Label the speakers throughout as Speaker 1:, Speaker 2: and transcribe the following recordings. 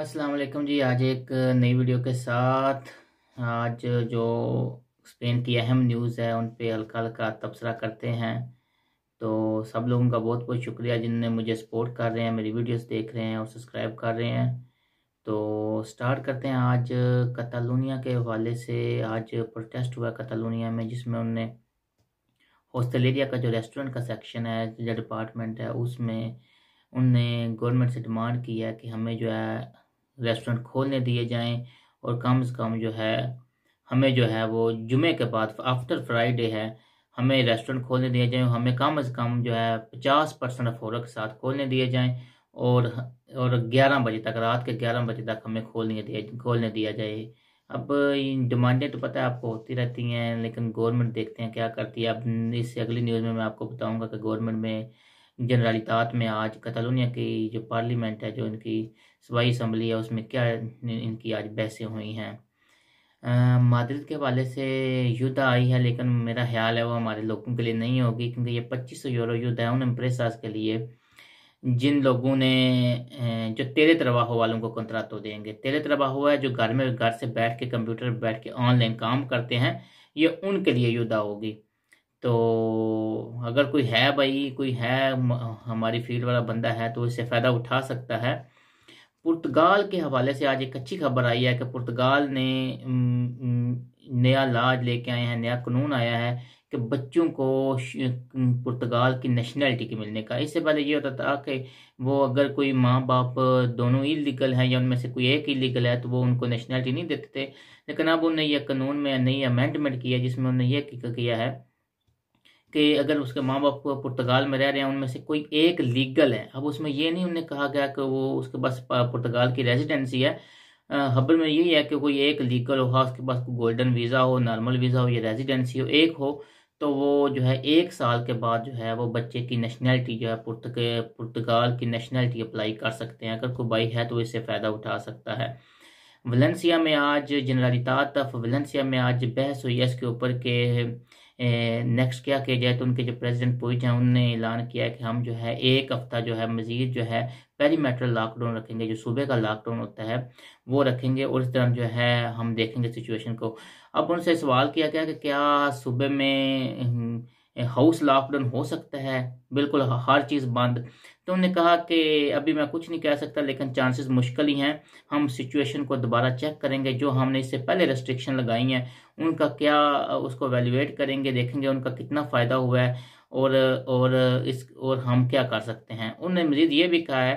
Speaker 1: अस्सलाम जी आज एक नई वीडियो के साथ आज जो स्पेन की अहम न्यूज़ है उन पे हल्का हल्का तबसरा करते हैं तो सब लोगों का बहुत बहुत शुक्रिया जिनने मुझे सपोर्ट कर रहे हैं मेरी वीडियोस देख रहे हैं और सब्सक्राइब कर रहे हैं तो स्टार्ट करते हैं आज कतालोनिया के हवाले से आज प्रोटेस्ट हुआ कतालोनिया में जिसमें उनने एरिया का जो रेस्टोरेंट का सेक्शन है जो डिपार्टमेंट है उसमें उनने गवर्नमेंट से डिमांड की है कि हमें जो है रेस्टोरेंट खोलने दिए जाएं और कम से कम जो है हमें जो है वो जुमे के बाद आफ्टर फ्राइडे है हमें रेस्टोरेंट खोलने दिए जाएं हमें कम अज़ कम जो है पचास परसेंट अफोरा के साथ खोलने दिए जाएं और और ग्यारह बजे तक रात के ग्यारह बजे तक हमें खोलने दिए खोलने दिया जाए अब इन डिमांडें तो पता है आपको होती रहती हैं लेकिन गवर्नमेंट देखते हैं क्या करती है अब इससे अगली न्यूज़ में मैं आपको बताऊँगा कि गवर्नमेंट में जनरल में आज कतलोनिया की जो पार्लियामेंट है जो इनकी सूबाई इसम्बली है उसमें क्या इनकी आज बहसें हुई हैं मादरत के हवाले से युद्ध आई है लेकिन मेरा ख्याल है वो हमारे लोगों के लिए नहीं होगी क्योंकि ये पच्चीस सौ यूरो युद्ध है उन एम्प्रेसास के लिए जिन लोगों ने जो तेरे तरबाहों वालों को तो देंगे तेरे तरवाह हुआ है जो घर में घर से बैठ के कंप्यूटर पर बैठ के ऑनलाइन काम करते हैं ये उनके लिए युद्धा होगी तो अगर कोई है भाई कोई है हमारी फील्ड वाला बंदा है तो इससे फ़ायदा उठा सकता है पुर्तगाल के हवाले से आज एक अच्छी खबर आई है कि पुर्तगाल ने नया लाज लेके आए हैं नया कानून आया है कि बच्चों को पुर्तगाल की नेशनलिटी के मिलने का इससे पहले ये होता था कि वो अगर कोई माँ बाप दोनों इलीगल हैं या उनमें से कोई एक इलीगल है तो वो उनको नेशनलिटी नहीं देते थे लेकिन अब उन्होंने यह कानून में नई अमेंडमेंट किया जिसमें उन्होंने यह किया है कि अगर उसके माँ बाप पुर्तगाल में रह रहे हैं उनमें से कोई एक लीगल है अब उसमें ये नहीं उन्हें कहा गया कि वो उसके पास पुर्तगाल की रेजिडेंसी है खबर में यही है कि कोई एक लीगल हो हाँ, उसके पास गोल्डन वीज़ा हो नॉर्मल वीज़ा हो या रेजिडेंसी हो एक हो तो वो जो है एक साल के बाद जो है वो बच्चे की नेशनैलिटी जो है पुर्तग पुर्तगाल की नेशनैलिटी अप्लाई कर सकते हैं अगर कोई बाई है तो इससे फ़ायदा उठा सकता है वलेंसिया में आज जनरलिता तफ़ वलेंसिया में आज बहस हुई है इसके ऊपर के नेक्स्ट क्या किया जाए तो उनके जो प्रेसिडेंट पुइज हैं उनने ऐलान किया कि हम जो है एक हफ्ता जो है मज़ीद जो है पेरीमेट्रल लॉकडाउन रखेंगे जो सुबह का लॉकडाउन होता है वो रखेंगे और इस तरह जो है हम देखेंगे सिचुएशन को अब उनसे सवाल किया गया कि क्या सूबे में हाउस हम्म, लॉकडाउन हो सकता है बिल्कुल हर चीज़ बंद तो उन्होंने कहा कि अभी मैं कुछ नहीं कह सकता लेकिन चांसेस मुश्किल ही हैं हम सिचुएशन को दोबारा चेक करेंगे जो हमने इससे पहले रेस्ट्रिक्शन लगाई हैं उनका क्या उसको वैल्यूएट करेंगे देखेंगे उनका कितना फ़ायदा हुआ है और और इस और हम क्या कर सकते हैं उन्होंने मजीद ये भी कहा है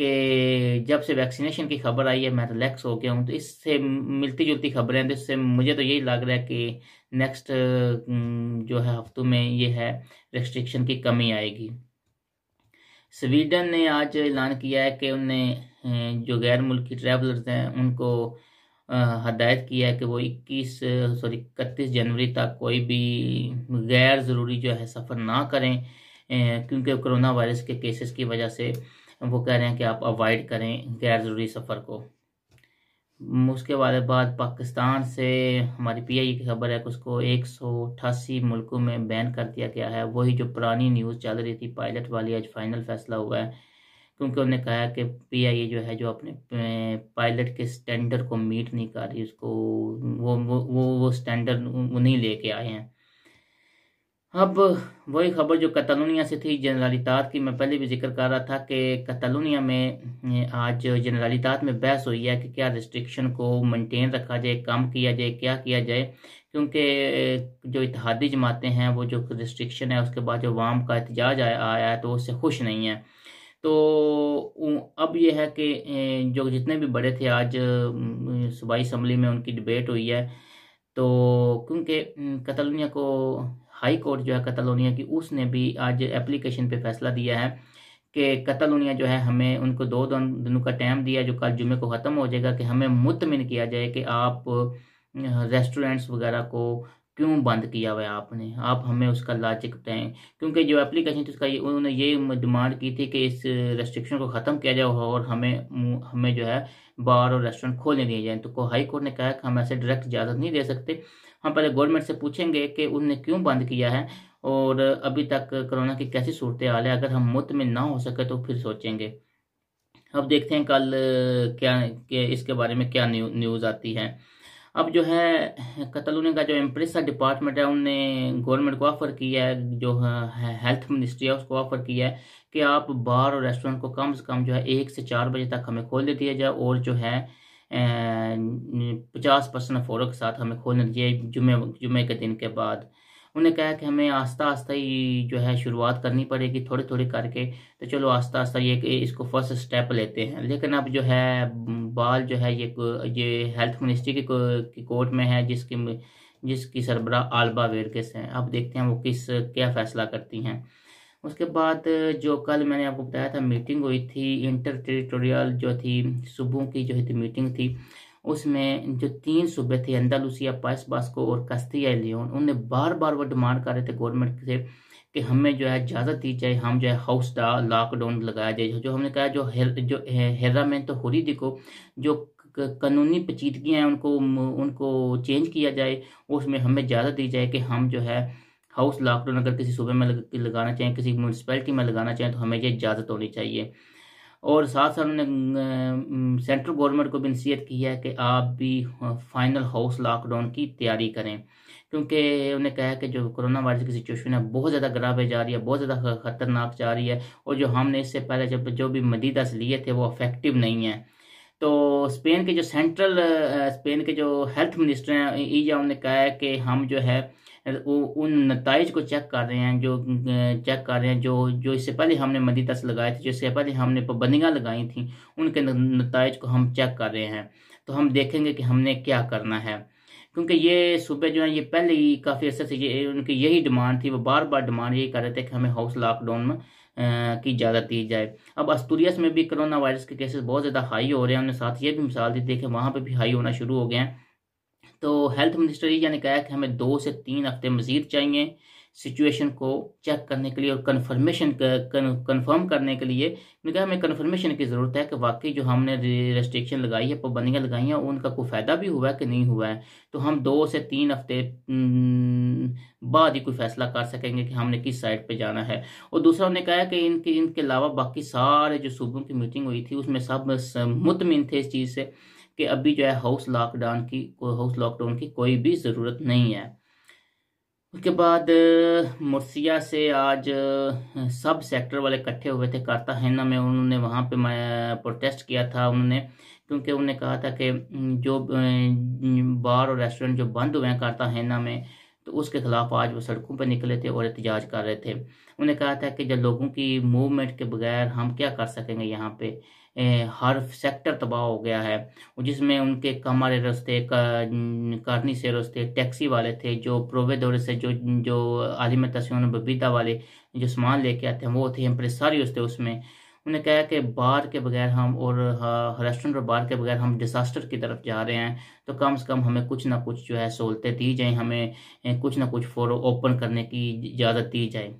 Speaker 1: कि जब से वैक्सीनेशन की खबर आई है मैं रिलैक्स हो गया हूँ तो इससे मिलती जुलती खबरें हैं तो इससे मुझे तो यही लग रहा है कि नेक्स्ट जो है हफ्तों में ये है रेस्ट्रिक्शन की कमी आएगी स्वीडन ने आज ऐलान किया है कि उनने जो गैर मुल्की ट्रैवलर्स हैं उनको हदायत किया है कि वो 21 सॉरी इकतीस जनवरी तक कोई भी गैर ज़रूरी जो है सफ़र ना करें क्योंकि कोरोना वायरस के केसेस की वजह से वो कह रहे हैं कि आप अवॉइड करें गैर ज़रूरी सफ़र को उसके बाद बाद पाकिस्तान से हमारी पीआई e की खबर है कि उसको एक मुल्कों में बैन कर दिया गया है वही जो पुरानी न्यूज़ चल रही थी पायलट वाली आज फाइनल फैसला हुआ है क्योंकि उन्होंने कहा कि पीआईए e जो है जो अपने पायलट के स्टैंडर्ड को मीट नहीं कर रही उसको वो वो वो स्टैंडर्ड वो नहीं लेके आए हैं अब वही खबर जो कतलोनिया से थी जनरलितात की मैं पहले भी जिक्र कर रहा था कि कतलोनिया में आज जनरलितात में बहस हुई है कि क्या रिस्ट्रिक्शन को मेंटेन रखा जाए कम किया जाए क्या किया जाए क्योंकि जो इतिहादी जमातें हैं वो जो रिस्ट्रिक्शन है उसके बाद जो वाम का एहतजाज आया है तो उससे खुश नहीं है तो अब यह है कि जो जितने भी बड़े थे आज सूबाई असम्बली में उनकी डिबेट हुई है तो क्योंकि कतलोनिया को हाई कोर्ट जो है कतलोनिया की उसने भी आज एप्लीकेशन पे फैसला दिया है कि कतलोनिया जो है हमें उनको दो दिनों का टाइम दिया जो कल जुमे को ख़त्म हो जाएगा कि हमें मुतमिन किया जाए कि आप रेस्टोरेंट्स वगैरह को क्यों बंद किया हुआ है आपने आप हमें उसका लॉजिक बताएं क्योंकि जो एप्लीकेशन थी उसका ये उन्होंने ये डिमांड की थी कि इस रेस्ट्रिक्शन को ख़त्म किया जाए और हमें हमें जो है बार और रेस्टोरेंट खोलने दिए जाए तो हाई कोर्ट ने कहा कि हम ऐसे डायरेक्ट इजाज़त नहीं दे सकते हम पहले गवर्नमेंट से पूछेंगे कि उनने क्यों बंद किया है और अभी तक कोरोना की कैसी सूरत हाल है अगर हम में ना हो सके तो फिर सोचेंगे अब देखते हैं कल क्या इसके बारे में क्या न्यू, न्यूज़ आती है अब जो है कतलूने का जो एम्प्रेसा डिपार्टमेंट है उनने गवर्नमेंट को ऑफर किया है जो हेल्थ मिनिस्ट्री है उसको ऑफर किया है कि आप बार और रेस्टोरेंट को कम से कम जो है एक से चार बजे तक हमें खोल दे दिया जाए और जो है पचास परसेंट फोरों के साथ हमें खोलने दिए जुमे जुमे के दिन के बाद उन्हें कहा कि हमें आस्ता आस्ता ही जो है शुरुआत करनी पड़ेगी थोड़े थोड़ी करके तो चलो आस्ता आस्ता ये इसको फर्स्ट स्टेप लेते हैं लेकिन अब जो है बाल जो है ये ये हेल्थ मिनिस्ट्री के की कोर्ट में है जिसकी जिसकी सरबरा आलबा वेरकेस हैं अब देखते हैं वो किस क्या फैसला करती हैं उसके बाद जो कल मैंने आपको बताया था मीटिंग हुई थी इंटर टेरिटोरियल जो थी सुबह की जो थी मीटिंग थी उसमें जो तीन सूबे थे अंदालूसिया पास बास्को और कस्तिया लियोन उन्हें बार बार वो डिमांड कर रहे थे गवर्नमेंट से कि हमें जो है इजाज़त दी जाए हम जो है हाउस डा लॉकडाउन लगाया जाए जो हमने कहा जो हेर, जो हेरा में तो होली देखो जो कानूनी पेचीदगियाँ हैं उनको उनको चेंज किया जाए उसमें हमें इजाज़त दी जाए कि हम जो है हाउस लॉकडाउन अगर किसी सूबे में लगाना चाहें किसी म्यूनसिपैलिटी में लगाना चाहें तो हमें ये इजाज़त होनी चाहिए और साथ साथ उन्होंने सेंट्रल गवर्नमेंट को भी नसीहत की है कि आप भी फाइनल हाउस लॉकडाउन की तैयारी करें क्योंकि उन्हें कहा है कि जो कोरोना वायरस की सिचुएशन है बहुत ज़्यादा है जा रही है बहुत ज़्यादा ख़तरनाक जा रही है और जो हमने इससे पहले जब जो भी मदीदा लिए थे वो अफेक्टिव नहीं है तो स्पेन के जो सेंट्रल स्पेन के जो हेल्थ मिनिस्टर हैं ईजा उन्होंने कहा है कि हम जो है उन नतज को चेक कर रहे हैं जो चेक कर रहे हैं जो जो इससे पहले हमने मदी तस लगाए थे जो इससे पहले हमने पाबंदियाँ लगाई थी उनके नतज को हम चेक कर रहे हैं तो हम देखेंगे कि हमने क्या करना है क्योंकि ये सूबे जो है ये पहले ही काफ़ी अर्से से ये उनकी यही डिमांड थी वो बार बार डिमांड यही कर रहे थे कि हमें हाउस लॉकडाउन में की इजाज़त दी जाए अब अस्तूरियस में भी कोरोना वायरस के केसेस बहुत ज़्यादा हाई हो रहे हैं हमने साथ ये भी मिसाल दी थी कि वहाँ पर भी हाई होना शुरू हो गए हैं तो हेल्थ मिनिस्टर ये ने कहा कि हमें दो से तीन हफ्ते मज़ीद चाहिए सिचुएशन को चेक करने के लिए और कन्फर्मेशन कन्फर्म करने के लिए मैंने कहा हमें कन्फर्मेशन की ज़रूरत है कि वाकई जो हमने रेस्ट्रिक्शन लगाई है पाबंदियाँ लगाई हैं उनका कोई फ़ायदा भी हुआ है कि नहीं हुआ है तो हम दो से तीन हफ्ते बाद ही कोई फैसला कर सकेंगे कि हमने किस साइड पे जाना है और दूसरा उन्होंने कहा कि इनके इनके अलावा बाकी सारे जो सूबों की मीटिंग हुई थी उसमें सब मुतमिन थे इस चीज़ से कि अभी जो है हाउस लॉकडाउन की हाउस लॉकडाउन की कोई भी ज़रूरत नहीं है उसके बाद मुर्सिया से आज सब सेक्टर वाले इकट्ठे हुए थे कार्ताहेना में उन्होंने वहाँ पे प्रोटेस्ट किया था उन्होंने क्योंकि उन्होंने कहा था कि जो बार और रेस्टोरेंट जो बंद हुए हैं कार्ताहेना में तो उसके खिलाफ आज वो सड़कों पर निकले थे और एहतजाज कर रहे थे उन्हें कहा था कि जब लोगों की मूवमेंट के बगैर हम क्या कर सकेंगे यहाँ पे हर सेक्टर तबाह हो गया है जिसमें उनके कमारे रस्ते कारनी से रस्ते टैक्सी वाले थे जो प्रोवे दौरे से जो जो आलिम तस्वीर बबीता वाले जो सामान लेके आते हैं वो थे सारी रस्ते उसमें उन्हें कहा कि बार के बगैर हम और रेस्टोरेंट और बार के बगैर हम डिज़ास्टर की तरफ जा रहे हैं तो कम से कम हमें कुछ ना कुछ जो है सहूलतें दी जाएं हमें कुछ ना कुछ फोर ओपन करने की इजाज़त दी जाए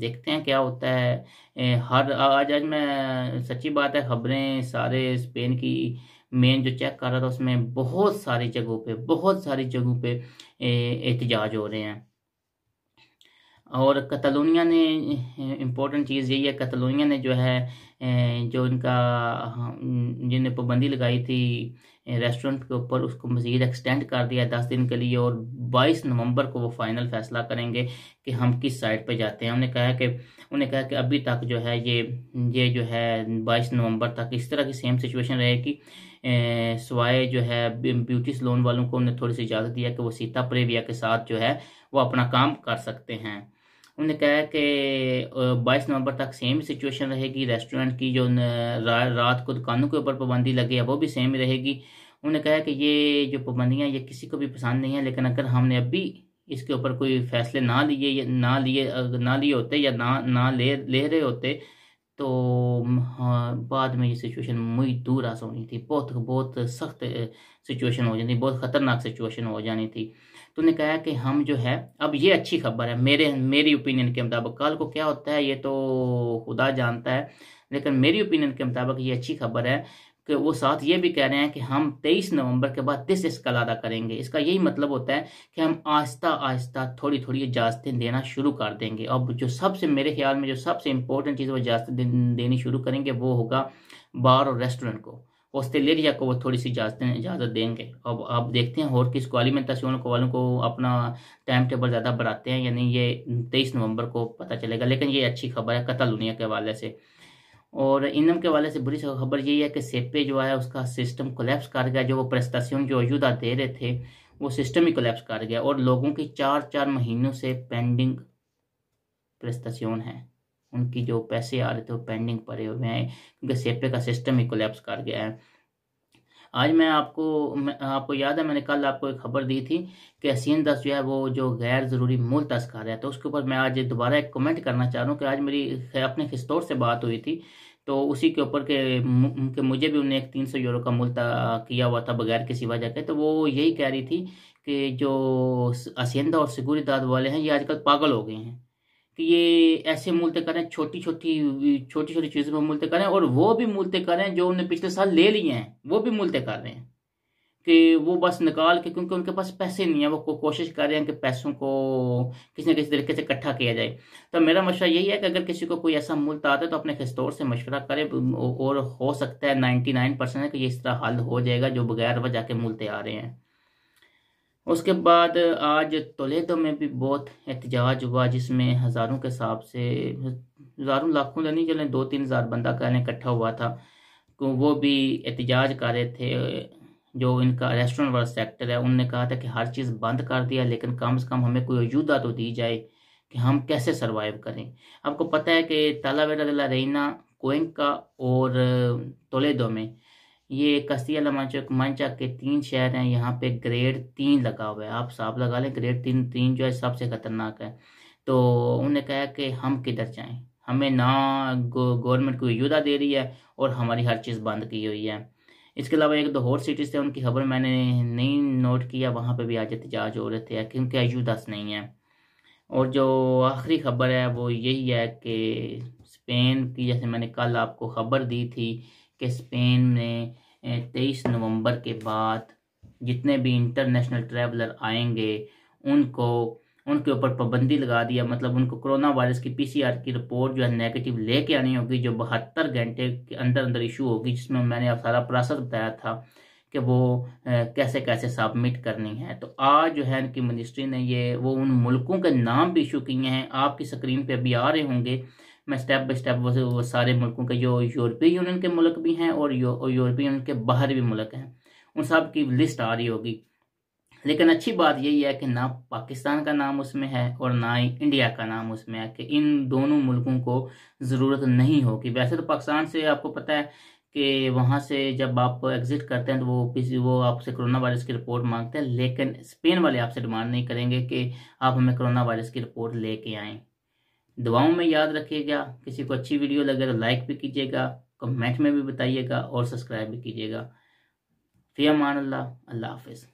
Speaker 1: देखते हैं क्या होता है हर आज आज मैं सच्ची बात है खबरें सारे स्पेन की मेन जो चेक कर रहा था उसमें बहुत सारी जगहों पे बहुत सारी जगहों पे एहतजाज हो रहे हैं और कतलोनिया ने इम्पोर्टेंट चीज़ यही है कतलोनिया ने जो है जो इनका हाँ, जिनने पाबंदी लगाई थी रेस्टोरेंट के ऊपर उसको मज़ीद एक्सटेंड कर दिया दस दिन के लिए और बाईस नवंबर को वो फाइनल फैसला करेंगे कि हम किस साइड पर जाते हैं उन्होंने कहा कि उन्हें कहा कि अभी तक जो है ये ये जो है बाईस नवंबर तक इस तरह की सेम सिचुएशन रहेगी सवाए जो है ब्यूटी सलोन वालों को उन्हें थोड़ी सी इजाज़त दिया कि वो सीता प्रेविया के साथ जो है वो अपना काम कर सकते हैं उन्होंने कहा कि बाईस नवंबर तक सेम सिचुएशन रहेगी रेस्टोरेंट की जो रा, रात को दुकानों के ऊपर पाबंदी लगी है वो भी सेम रहेगी उन्होंने कहा कि ये जो पाबंदियाँ ये किसी को भी पसंद नहीं है लेकिन अगर हमने अभी इसके ऊपर कोई फैसले ना लिए ना लिए ना लिए होते या ना ना ले ले रहे होते तो हाँ, बाद में ये सिचुएशन मुई दूर आस होनी थी बहुत बहुत सख्त सिचुएशन हो जानी बहुत ख़तरनाक सिचुएशन हो जानी थी तो उन्होंने कहा कि हम जो है अब ये अच्छी खबर है मेरे मेरी ओपिनियन के मुताबिक कल को क्या होता है ये तो खुदा जानता है लेकिन मेरी ओपिनियन के मुताबिक ये अच्छी खबर है कि वो साथ ये भी कह रहे हैं कि हम 23 नवंबर के बाद तीस स्कल अदा करेंगे इसका यही मतलब होता है कि हम आहिस्ता आहिस्ता थोड़ी थोड़ी इजाज़तें देना शुरू कर देंगे अब जो सबसे मेरे ख्याल में जो सबसे इम्पोर्टेंट चीज़ वो इजाज़तें दे, देनी शुरू करेंगे वो होगा बार और रेस्टोरेंट को ऑस्ट्रेलिया को वो थोड़ी सी इजाज़तें इजाज़त देंगे अब आप देखते हैं और किस क्वालिमेंटेशन को वालों को अपना टाइम टेबल ज़्यादा बढ़ाते हैं यानी ये तेईस नवंबर को पता चलेगा लेकिन ये अच्छी खबर है कतल दुनिया के हवाले से और इनम के वाले से बुरी खबर यही है कि सेपे जो है उसका सिस्टम कोलेप्स कर गया जो वो प्रस्तासियों जो अयुदा दे रहे थे वो सिस्टम ही कोलेप्स कर गया और लोगों की चार चार महीनों से पेंडिंग प्रस्तासियों है उनकी जो पैसे आ रहे थे वो पेंडिंग पड़े हुए हैं क्योंकि सेपे का सिस्टम ही कोलेप्स कर गया है आज मैं आपको मैं, आपको याद है मैंने कल आपको एक खबर दी थी कि हसीन दस जो है वो जो गैर ज़रूरी मूल तस्कर है तो उसके ऊपर मैं आज दोबारा एक कमेंट करना चाह रहा हूँ कि आज मेरी अपने खिस्तौर से बात हुई थी तो उसी के ऊपर के, के मुझे भी उन्हें एक तीन सौ यूरो का मूल किया हुआ था बगैर किसी वजह के तो वो यही कह रही थी कि जो असेंदा और दाद वाले हैं ये आजकल पागल हो गए हैं कि ये ऐसे मूलते करें छोटी छोटी छोटी छोटी चीज़ों पर मूलते करें और वो भी मूलते करें जो उन्होंने पिछले साल ले लिए हैं वो भी मूलते कर रहे हैं कि वो बस निकाल के क्योंकि उनके पास पैसे नहीं है वो को कोशिश कर रहे हैं कि पैसों को किसी ना किसी तरीके से इकट्ठा किया जाए तो मेरा मशवरा यही है कि अगर किसी को कोई ऐसा मूल्य आता है तो अपने खिस्तौर से मशवरा करें और हो सकता है नाइन्टी नाइन परसेंट है कि ये इस तरह हल हो जाएगा जो बगैर वजह के मूलते आ रहे हैं उसके बाद आज तोलेदो में भी बहुत एहतजाज हुआ जिसमें हज़ारों के हिसाब से हज़ारों लाखों तो नहीं चलें दो तीन हज़ार बंदा कहने इकट्ठा हुआ था तो वो भी एहतजाज कर रहे थे जो इनका रेस्टोरेंट वाला सेक्टर है उनने कहा था कि हर चीज़ बंद कर दिया लेकिन कम से कम हमें कोई अयुदा तो दी जाए कि हम कैसे सर्वाइव करें आपको पता है कि तालावेरा रैना कोइंका और तोलेदो में ये कस्ती लमाचक मनचक के तीन शहर हैं यहाँ पे ग्रेड तीन लगा हुआ है आप साफ लगा लें ग्रेड तीन तीन जो है सबसे ख़तरनाक है तो उन्होंने कहा कि हम किधर जाएं हमें ना गवर्नमेंट कोई युदा दे रही है और हमारी हर चीज़ बंद की हुई है इसके अलावा एक दो और सिटीज़ थे उनकी खबर मैंने नहीं नोट किया वहाँ पर भी आज एहतजाज हो रहे थे क्योंकि अयुदस नहीं है और जो आखिरी खबर है वो यही है कि स्पेन की जैसे मैंने कल आपको खबर दी थी कि स्पेन में तेईस नवंबर के बाद जितने भी इंटरनेशनल ट्रैवलर आएंगे उनको उनके ऊपर पाबंदी लगा दिया मतलब उनको कोरोना वायरस की पीसीआर की रिपोर्ट जो है नेगेटिव लेके आनी होगी जो बहत्तर घंटे के अंदर अंदर इशू होगी जिसमें मैंने आप सारा प्रोसेस बताया था कि वो कैसे कैसे सबमिट करनी है तो आज जो है इनकी मिनिस्ट्री ने ये वो उन मुल्कों के नाम भी इशू किए हैं आपकी स्क्रीन पर अभी आ रहे होंगे मैं स्टेप बाई स्टेप वो, वो सारे मुल्कों के जो यूरोपीय यूनियन के मुल्क भी हैं और यूरोपीय यूनियन के बाहर भी मुल्क हैं उन सब की लिस्ट आ रही होगी लेकिन अच्छी बात यही है कि ना पाकिस्तान का नाम उसमें है और ना ही इंडिया का नाम उसमें है कि इन दोनों मुल्कों को ज़रूरत नहीं होगी वैसे तो पाकिस्तान से आपको पता है कि वहाँ से जब आप एग्ज़िट करते हैं तो वो किसी वो आपसे कोरोना वायरस की रिपोर्ट मांगते हैं लेकिन स्पेन वाले आपसे डिमांड नहीं करेंगे कि आप हमें कोरोना वायरस की रिपोर्ट लेके आएँ दुआओं में याद रखिएगा किसी को अच्छी वीडियो लगे तो लाइक भी कीजिएगा कमेंट में भी बताइएगा और सब्सक्राइब भी कीजिएगा मान अल्लाह अल्लाह हाफिज़